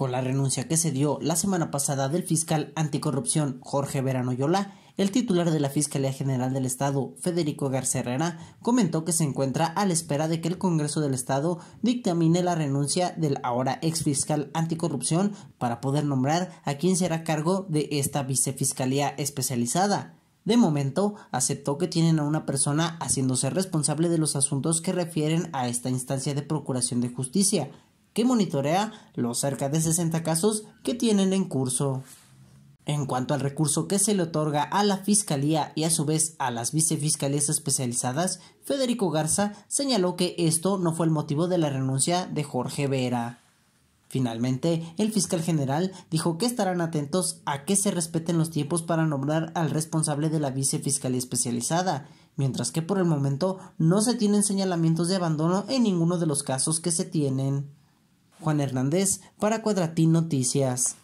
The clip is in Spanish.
Con la renuncia que se dio la semana pasada del fiscal anticorrupción Jorge Verano Yola, el titular de la Fiscalía General del Estado, Federico García comentó que se encuentra a la espera de que el Congreso del Estado dictamine la renuncia del ahora ex fiscal anticorrupción para poder nombrar a quien será cargo de esta vicefiscalía especializada. De momento, aceptó que tienen a una persona haciéndose responsable de los asuntos que refieren a esta instancia de Procuración de Justicia, que monitorea los cerca de 60 casos que tienen en curso. En cuanto al recurso que se le otorga a la Fiscalía y a su vez a las vicefiscalías especializadas, Federico Garza señaló que esto no fue el motivo de la renuncia de Jorge Vera. Finalmente, el fiscal general dijo que estarán atentos a que se respeten los tiempos para nombrar al responsable de la vicefiscalía especializada, mientras que por el momento no se tienen señalamientos de abandono en ninguno de los casos que se tienen. Juan Hernández para Cuadratín Noticias.